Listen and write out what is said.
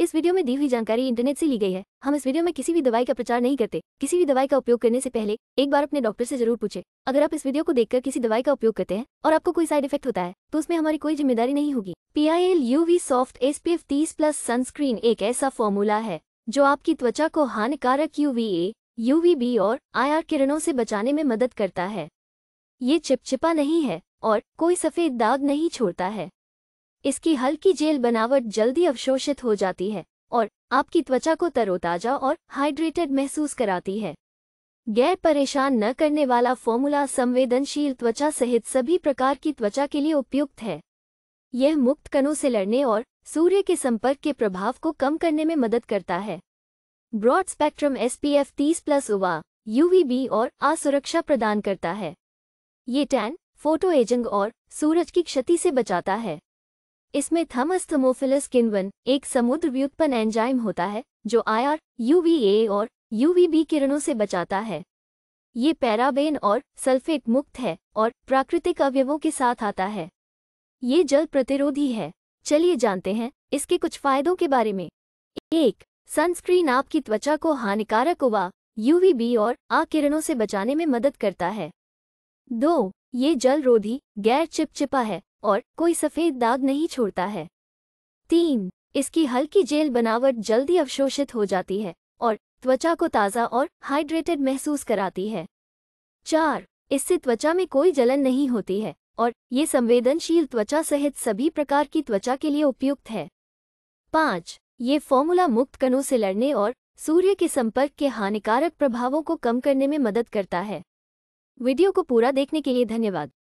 इस वीडियो में दी हुई जानकारी इंटरनेट से ली गई है हम इस वीडियो में किसी भी दवाई का प्रचार नहीं करते किसी भी दवाई का उपयोग करने से पहले एक बार अपने डॉक्टर से जरूर पूछे अगर आप इस वीडियो को देखकर किसी दवाई का उपयोग करते हैं और आपको कोई साइड इफेक्ट होता है तो उसमें हमारी कोई जिम्मेदारी नहीं होगी P I L U V soft S P F तीस प्लस सनस्क्रीन एक ऐसा फॉर्मूला है जो आपकी त्वचा को हानिकारक U V A U V B और आई आर किरणों से बचाने में मदद करता है ये चिपचिपा नहीं है और कोई सफेद दाग नहीं छोड़ता है इसकी हल्की जेल बनावट जल्दी अवशोषित हो जाती है और आपकी त्वचा को तरोताजा और हाइड्रेटेड महसूस कराती है गैर परेशान न करने वाला फॉर्मूला संवेदनशील त्वचा सहित सभी प्रकार की त्वचा के लिए उपयुक्त है यह मुक्त कणों से लड़ने और सूर्य के संपर्क के प्रभाव को कम करने में मदद करता है broad spectrum SPF 30 plus UVA UVB और असुरक्षा प्रदान करता है ये टैन फोटो एजिंग और सूरज की क्षति से बचाता है इसमें थमस्थमोफिलस किन्वन एक समुद्र व्युत्पन्न एंजाइम होता है जो आईआर यूवीए और यूवीबी किरणों से बचाता है ये पैराबेन और सल्फेट मुक्त है और प्राकृतिक अवयवों के साथ आता है ये जल प्रतिरोधी है चलिए जानते हैं इसके कुछ फायदों के बारे में एक सनस्क्रीन आपकी त्वचा को हानिकारक उवा यूवीबी और आ किरणों से बचाने में मदद करता है दो ये जलरोधी गैर चिपचिपा है और कोई सफ़ेद दाग नहीं छोड़ता है तीन इसकी हल्की जेल बनावट जल्दी अवशोषित हो जाती है और त्वचा को ताज़ा और हाइड्रेटेड महसूस कराती है चार इससे त्वचा में कोई जलन नहीं होती है और ये संवेदनशील त्वचा सहित सभी प्रकार की त्वचा के लिए उपयुक्त है पाँच ये फॉर्मूला मुक्त कणों से लड़ने और सूर्य के संपर्क के हानिकारक प्रभावों को कम करने में मदद करता है वीडियो को पूरा देखने के लिए धन्यवाद